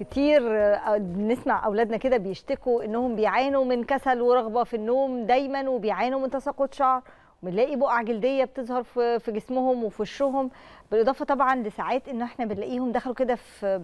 كتير آه، بنسمع اولادنا كده بيشتكوا انهم بيعانوا من كسل ورغبه في النوم دايما وبيعانوا من تساقط شعر بنلاقي بقع جلديه بتظهر في في جسمهم وفي وشهم بالاضافه طبعا لساعات ان احنا بنلاقيهم دخلوا كده في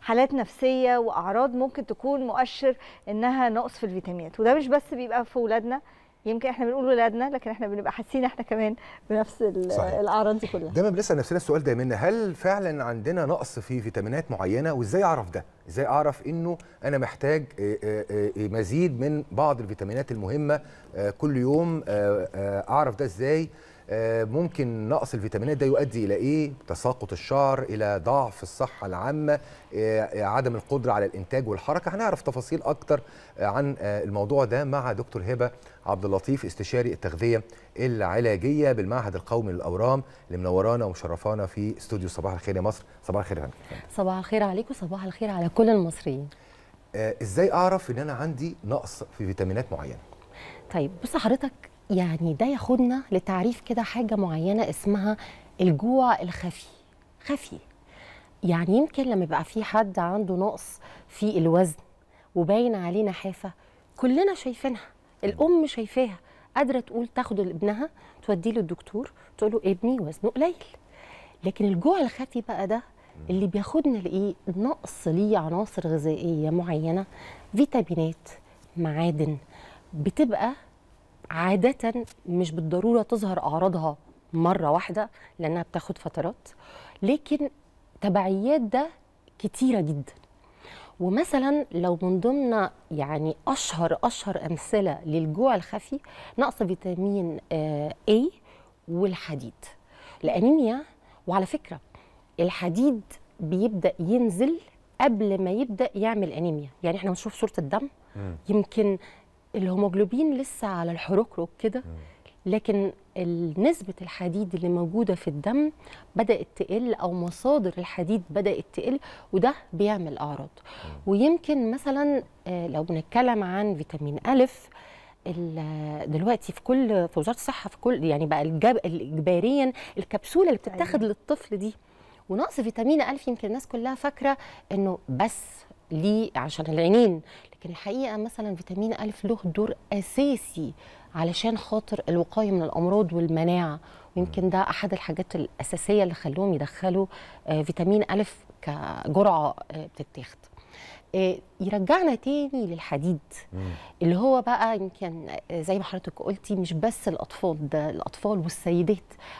حالات نفسيه واعراض ممكن تكون مؤشر انها نقص في الفيتامينات وده مش بس بيبقى في اولادنا يمكن احنا بنقول ولادنا لكن احنا بنبقى حاسين احنا كمان بنفس الاعراض دي كلها دايما بنسال نفسنا السؤال دايما هل فعلا عندنا نقص في فيتامينات معينه وازاي اعرف ده ازاي اعرف انه انا محتاج آه، آه، آه، مزيد من بعض الفيتامينات المهمه كل يوم اعرف ده ازاي آه، ممكن نقص الفيتامينات ده يؤدي الى ايه تساقط الشعر الى ضعف الصحه العامه آه، آه، عدم القدره على الانتاج والحركه هنعرف تفاصيل اكتر عن الموضوع ده مع دكتور هبه عبد اللطيف استشاري التغذيه العلاجيه بالمعهد القومي للاورام اللي منورانا ومشرفانا في استوديو صباح الخير يا مصر صباح الخير يا صباح الخير عليك وصباح الخير على كل المصريين ازاي اعرف ان انا عندي نقص في فيتامينات معينه طيب بص حضرتك يعني ده ياخدنا لتعريف كده حاجه معينه اسمها الجوع الخفي خفي يعني يمكن لما يبقى في حد عنده نقص في الوزن وباين عليه نحافه كلنا شايفينها الام شايفاها قادره تقول تاخد لابنها توديه للدكتور تقول له ابني وزنه قليل لكن الجوع الخفي بقى ده اللي بياخدنا لايه نقص ليه عناصر غذائيه معينه فيتامينات معادن بتبقى عادة مش بالضرورة تظهر أعراضها مرة واحدة لأنها بتاخد فترات لكن تبعيات ده كتيرة جدا ومثلا لو من ضمن يعني أشهر أشهر أمثلة للجوع الخفي نقص فيتامين آه، A والحديد الأنيميا وعلى فكرة الحديد بيبدأ ينزل قبل ما يبدأ يعمل أنيميا يعني احنا بنشوف صورة الدم يمكن الهيموجلوبين لسه على الحركرك كده لكن نسبة الحديد اللي موجودة في الدم بدأت تقل أو مصادر الحديد بدأت تقل وده بيعمل أعراض ويمكن مثلا آه، لو بنتكلم عن فيتامين ألف دلوقتي في كل في وزاره الصحه في كل يعني بقى اجباريا الكبسوله اللي بتتاخد أيوة. للطفل دي ونقص فيتامين الف يمكن الناس كلها فاكره انه بس ليه عشان العينين لكن الحقيقه مثلا فيتامين الف له دور اساسي علشان خاطر الوقايه من الامراض والمناعه ويمكن ده احد الحاجات الاساسيه اللي خلوهم يدخلوا آه، فيتامين الف كجرعه آه، بتتاخد آه، يرجعنا تاني للحديد مم. اللي هو بقى يمكن آه، زي ما حضرتك قلتي مش بس الاطفال ده الاطفال والسيدات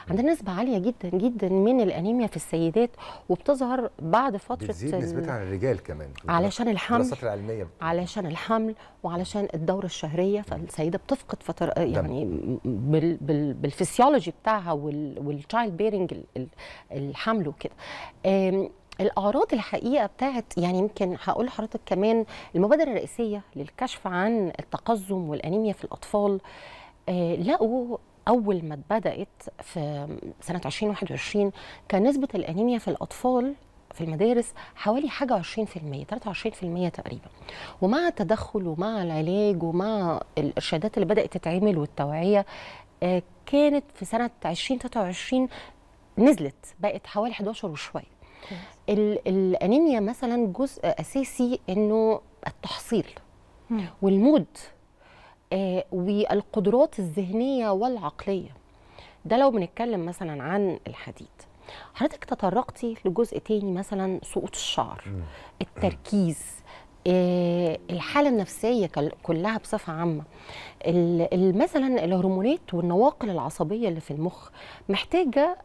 عندنا نسبه عاليه جدا جدا من الانيميا في السيدات وبتظهر بعد فتره بتزيد نسبتها على الرجال كمان علشان الحمل العلمية. علشان الحمل وعلشان الدوره الشهريه فالسيده بتفقد فتر آه، يعني بال بال بالفسيولوجي بتاعها والتشايلد بيرنج الحمل وكده الاعراض الحقيقه بتاعت يعني يمكن هقول لحضرتك كمان المبادره الرئيسيه للكشف عن التقزم والانيميا في الاطفال آه، لقوا اول ما اتبدات في سنه 2021 كان نسبه الانيميا في الاطفال في المدارس حوالي حاجه 20% 23% تقريبا ومع التدخل ومع العلاج ومع الارشادات اللي بدات تتعمل والتوعيه آه، كانت في سنه 2023 نزلت بقت حوالي 11 وشويه الانيميا مثلا جزء اساسي انه التحصيل والمود آه، والقدرات الذهنيه والعقليه ده لو بنتكلم مثلا عن الحديد حضرتك تطرقتي لجزء تاني مثلا سقوط الشعر التركيز آه، الحالة النفسية كلها بصفة عامة مثلا الهرمونات والنواقل العصبية اللي في المخ محتاجة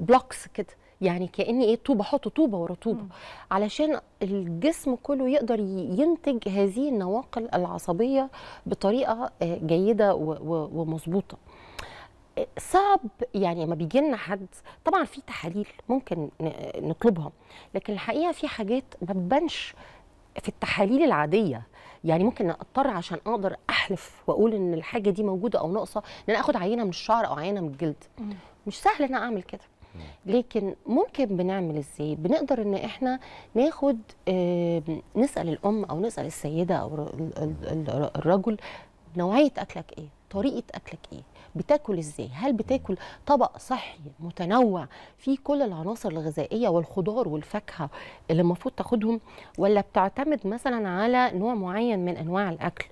بلوكس آه، كده يعني كاني ايه طوبه احط طوبه ورا طوبه علشان الجسم كله يقدر ينتج هذه النواقل العصبيه بطريقه آه، جيده ومظبوطه آه، صعب يعني ما بيجي لنا حد طبعا في تحاليل ممكن نطلبها لكن الحقيقه في حاجات ما بتبانش في التحاليل العاديه يعني ممكن اضطر عشان اقدر احلف واقول ان الحاجه دي موجوده او ناقصه ان انا اخد عينه من الشعر او عينه من الجلد مش سهل ان انا اعمل كده لكن ممكن بنعمل ازاي بنقدر ان احنا ناخد نسال الام او نسال السيده او الرجل نوعيه اكلك ايه طريقه اكلك ايه بتاكل ازاي هل بتاكل طبق صحي متنوع فيه كل العناصر الغذائيه والخضار والفاكهه اللي المفروض تاخدهم ولا بتعتمد مثلا على نوع معين من انواع الاكل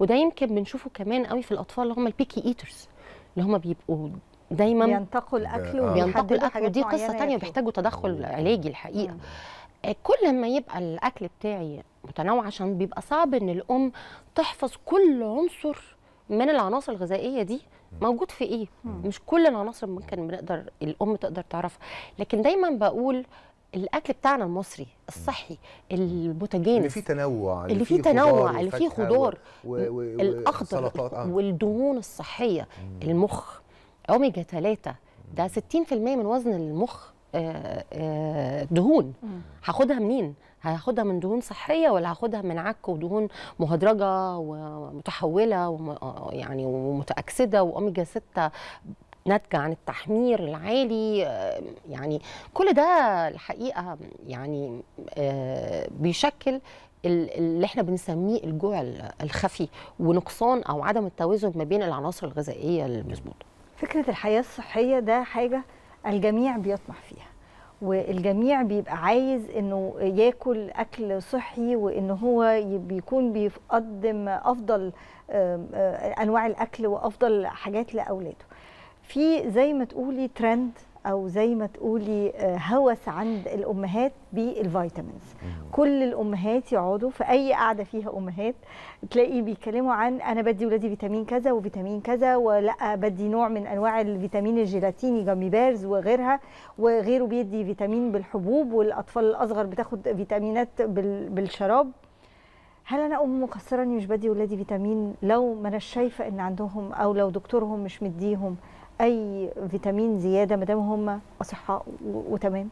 وده يمكن بنشوفه كمان قوي في الاطفال اللي هم البيكي ايترز اللي هم بيبقوا دايما بينتقل اكله آه. بينتقل اكله دي قصه تانية يعني. بيحتاجوا تدخل علاجي الحقيقه مم. آه، كل ما يبقى الاكل بتاعي متنوع عشان بيبقى صعب ان الام تحفظ كل عنصر من العناصر الغذائيه دي موجود في ايه مم. مش كل العناصر ممكن بنقدر الام تقدر تعرفها لكن دايما بقول الاكل بتاعنا المصري الصحي البوتاجين اللي فيه تنوع اللي, اللي فيه تنوع اللي فيه خضار الاخضر آه. والدهون الصحيه المخ اوميجا 3 ده 60% من وزن المخ آه، آه، دهون هاخدها منين؟ هاخدها من دهون صحيه ولا هاخدها من عك ودهون مهدرجه ومتحوله آه، يعني ومتاكسده واوميجا 6 ناتجه عن التحمير العالي يعني كل ده الحقيقه يعني بيشكل اللي احنا بنسميه الجوع الخفي ونقصان او عدم التوازن ما بين العناصر الغذائيه المظبوطه فكرة الحياة الصحية ده حاجة الجميع بيطمح فيها والجميع بيبقى عايز انه ياكل اكل صحي وان هو بيكون بيقدم افضل انواع الاكل وافضل حاجات لاولاده في زي ما تقولي ترند او زي ما تقولي آه، هوس عند الامهات بالفيتامينز كل الامهات يقعدوا في اي قعده فيها امهات تلاقي بيتكلموا عن انا بدي ولادي فيتامين كذا وفيتامين كذا ولا بدي نوع من انواع الفيتامين الجيلاتيني جامي بيرز وغيرها وغيره بيدي فيتامين بالحبوب والاطفال الاصغر بتاخد فيتامينات بالشراب هل انا ام مقصره اني مش بدي ولادي فيتامين لو ما انا شايفه ان عندهم او لو دكتورهم مش مديهم اي فيتامين زياده ما دام هم اصحاء وتمام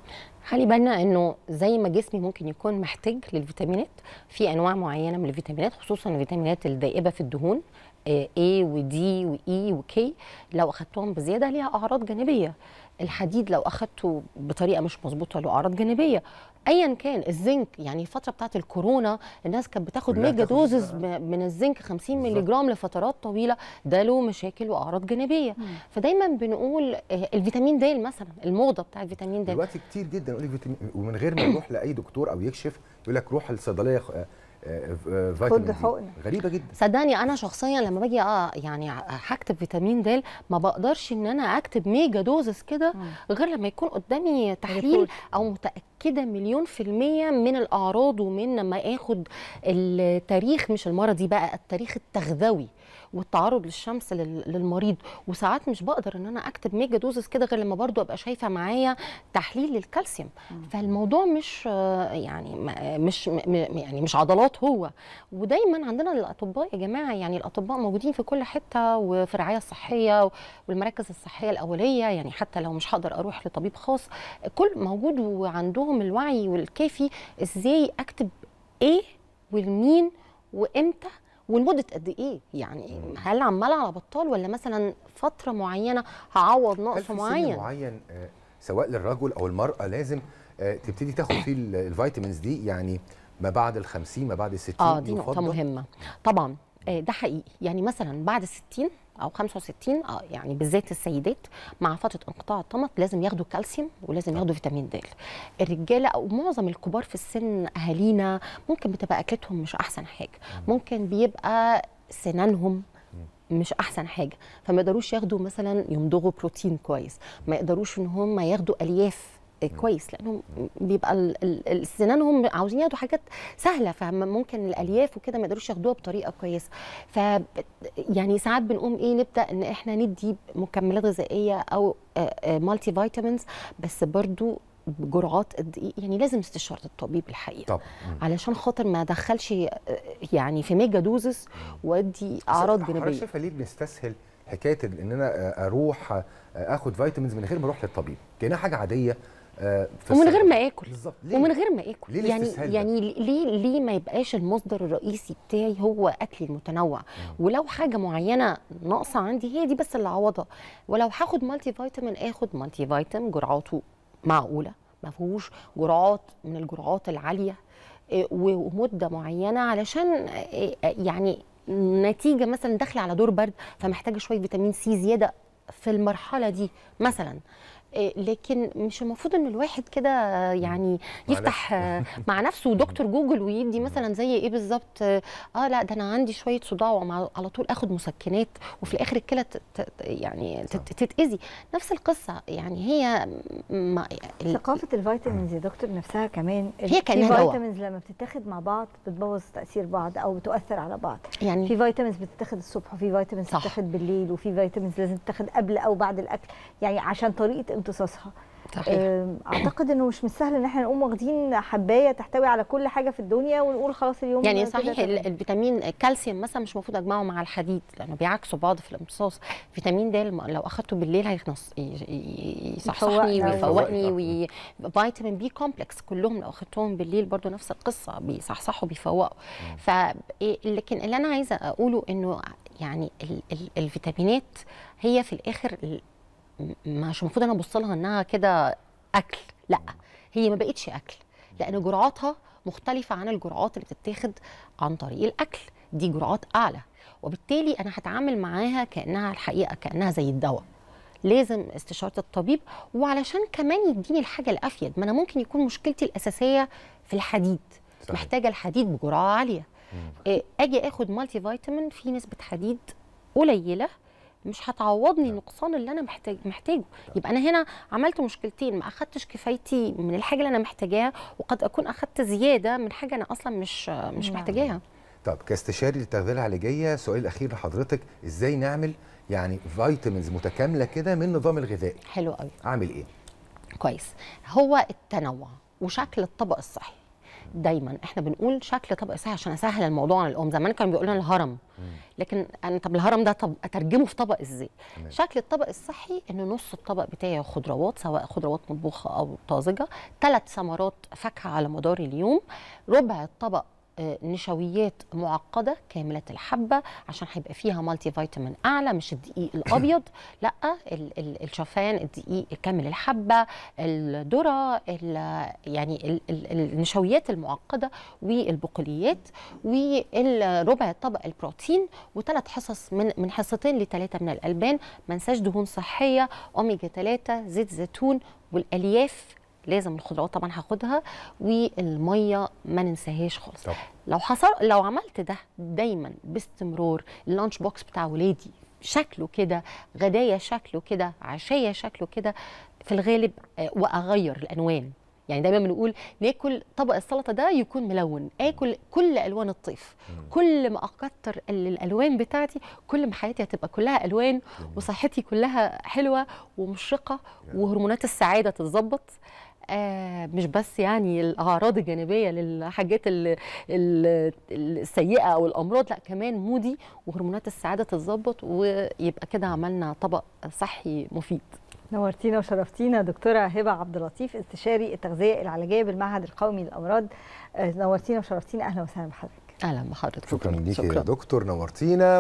خلي بالنا انه زي ما جسمي ممكن يكون محتاج للفيتامينات في انواع معينه من الفيتامينات خصوصا الفيتامينات الدائبه في الدهون آه، A E و K لو اخذتهم بزيادة ليها أعراض جانبية الحديد لو اخذته بطريقة مش مظبوطة له أعراض جانبية ايا كان الزنك يعني الفتره بتاعه الكورونا الناس كانت بتاخد ميجا دوزز من الزنك 50 مللي جرام لفترات طويله ده له مشاكل واعراض جانبيه فدايما بنقول آه، الفيتامين د مثلا الموضه بتاع الفيتامين د دلوقتي كتير جدا يقول لك فيتامين ومن غير ما يروح لاي دكتور او يكشف يقول لك روح الصيدليه آه، آه، خد حقنه غريبه جدا صدقني انا شخصيا لما باجي اه يعني هكتب فيتامين د ما بقدرش ان انا اكتب ميجا دوزس كده غير لما يكون قدامي تحليل او متاكد متاكده مليون في الميه من الاعراض ومن ما اخد التاريخ مش المرضي بقى التاريخ التغذوي والتعرض للشمس للمريض وساعات مش بقدر ان انا اكتب ميجا دوزز كده غير لما برضو ابقى شايفه معايا تحليل للكالسيوم فالموضوع مش يعني مش يعني مش عضلات هو ودايما عندنا الاطباء يا جماعه يعني الاطباء موجودين في كل حته وفي الرعايه الصحيه والمراكز الصحيه الاوليه يعني حتى لو مش هقدر اروح لطبيب خاص كل موجود وعندهم عندهم الوعي والكافي ازاي اكتب ايه والمين وامتى ولمده قد ايه يعني هل عمال على بطال ولا مثلا فتره معينه هعوض نقص معين معين آه، سواء للرجل او المراه لازم آه، تبتدي تاخد فيه الفيتامينز دي يعني ما بعد ال 50 ما بعد ال 60 اه دي نقطه مهمه طبعا آه، ده حقيقي يعني مثلا بعد ال 60 او 65 اه يعني بالذات السيدات مع فتره انقطاع الطمث لازم ياخدوا كالسيوم ولازم ياخدوا فيتامين د الرجاله او معظم الكبار في السن اهالينا ممكن بتبقى اكلتهم مش احسن حاجه ممكن بيبقى سنانهم مش احسن حاجه فما يقدروش ياخدوا مثلا يمضغوا بروتين كويس ما يقدروش ان هم ياخدوا الياف آه، كويس لانه بيبقى السنان هم عاوزين ياخدوا حاجات سهله فممكن الالياف وكده ما يقدروش ياخدوها بطريقه كويسه ف يعني ساعات بنقوم ايه نبدا ان احنا ندي مكملات غذائيه او مالتي آه، فيتامينز آه، بس برضو بجرعات الدقيق يعني لازم استشاره الطبيب الحقيقه طب. علشان خاطر ما ادخلش يعني في ميجا دوزس وادي اعراض جانبيه مش شايفه ليه بنستسهل حكايه ان انا اروح اخد فيتامينز من غير ما اروح للطبيب كانها حاجه عاديه آه، ومن غير ما اكل ليه؟ ومن غير ما اكل ليه يعني يعني ليه ليه ما يبقاش المصدر الرئيسي بتاعي هو اكلي المتنوع مم. ولو حاجه معينه ناقصه عندي هي دي بس اللي اعوضها ولو هاخد مالتي فيتامين اخد مالتي فيتامين جرعاته معقوله ما فيهوش جرعات من الجرعات العاليه آه، ومده معينه علشان آه، يعني نتيجه مثلا داخله على دور برد فمحتاجه شويه فيتامين سي زياده في المرحله دي مثلا آه، لكن مش المفروض ان الواحد كده يعني يفتح مع نفسه آه، دكتور جوجل ويدي مثلا زي ايه بالظبط آه،, اه لا ده انا عندي شويه صداع وعلى طول اخد مسكنات وفي الاخر الكلى يعني تتاذي نفس القصه يعني هي ما ثقافه الفيتامينز يا دكتور نفسها كمان هي الفيتامينز لما بتتاخد مع بعض بتبوظ تاثير بعض او بتؤثر على بعض يعني في فيتامينز بتتاخد الصبح وفي فيتامينز بتتاخد بالليل وفي فيتامينز لازم تتاخد قبل او بعد الاكل يعني عشان طريقه امتصاصها صحيح. اعتقد انه مش من السهل ان احنا نقوم واخدين حبايه تحتوي على كل حاجه في الدنيا ونقول خلاص اليوم يعني صحيح الفيتامين الكالسيوم مثلا مش المفروض اجمعه مع الحديد لانه بيعكسوا بعض في الامتصاص فيتامين د لو اخدته بالليل هيخنص يصحصحني ويفوقني وفيتامين أيوة. بي كومبلكس كلهم لو اخدتهم بالليل برضو نفس القصه بيصحصحوا بيفوقوا ف إيه، لكن اللي انا عايزه اقوله انه يعني الفيتامينات هي في الاخر مش المفروض انا ابص لها انها كده اكل لا هي ما بقتش اكل لان جرعاتها مختلفه عن الجرعات اللي بتتاخد عن طريق الاكل دي جرعات اعلى وبالتالي انا هتعامل معاها كانها الحقيقه كانها زي الدواء لازم استشاره الطبيب وعلشان كمان يديني الحاجه الافيد ما انا ممكن يكون مشكلتي الاساسيه في الحديد صحيح. محتاجه الحديد بجرعه عاليه مم. آه، اجي اخد مالتي فيتامين فيه نسبه حديد قليله مش هتعوضني نعم. النقصان اللي انا محتاج محتاجه يبقى انا هنا عملت مشكلتين ما اخدتش كفايتي من الحاجه اللي انا محتاجاها وقد اكون اخدت زياده من حاجه انا اصلا مش مش نعم. محتاجاها طب كاستشاري للتغذيه العلاجيه سؤال الاخير لحضرتك ازاي نعمل يعني فيتامينز متكامله كده من النظام الغذائي حلو قوي اعمل ايه كويس هو التنوع وشكل الطبق الصحي دايما احنا بنقول شكل طبق صحي عشان اسهل الموضوع على الام زمان كانوا بيقولوا لنا الهرم لكن انا طب الهرم ده طب اترجمه في طبق ازاي شكل الطبق الصحي ان نص الطبق بتاعي خضروات سواء خضروات مطبوخه او طازجه ثلاث ثمرات فاكهه على مدار اليوم ربع الطبق نشويات معقده كامله الحبه عشان هيبقى فيها مالتي فيتامين اعلى مش الدقيق الابيض لا الشوفان الدقيق كامل الحبه الذره يعني ال ال النشويات المعقده والبقوليات وربع طبق البروتين وثلاث حصص من من حصتين لثلاثه من الالبان ما دهون صحيه اوميجا 3 زيت زيتون والالياف لازم الخضروات طبعا هاخدها والميه ما ننساهاش خالص طبعا. لو حصل لو عملت ده دايما باستمرار اللانش بوكس بتاع ولادي شكله كده غدايا شكله كده عشايا شكله كده في الغالب آه، واغير الالوان يعني دايما بنقول ناكل طبق السلطه ده يكون ملون اكل كل الوان الطيف كل ما اكتر الالوان بتاعتي كل ما حياتي هتبقى كلها الوان وصحتي كلها حلوه ومشرقه وهرمونات السعاده تتظبط آه، مش بس يعني الاعراض الجانبيه للحاجات السيئه او الامراض لا كمان مودي وهرمونات السعاده تتظبط ويبقى كده عملنا طبق صحي مفيد نورتينا وشرفتينا دكتوره هبه عبد اللطيف استشاري التغذيه العلاجيه بالمعهد القومي للامراض آه، نورتينا وشرفتينا اهلا وسهلا بحضرتك اهلا بحضرتك شكرا ليكي يا دكتور نورتينا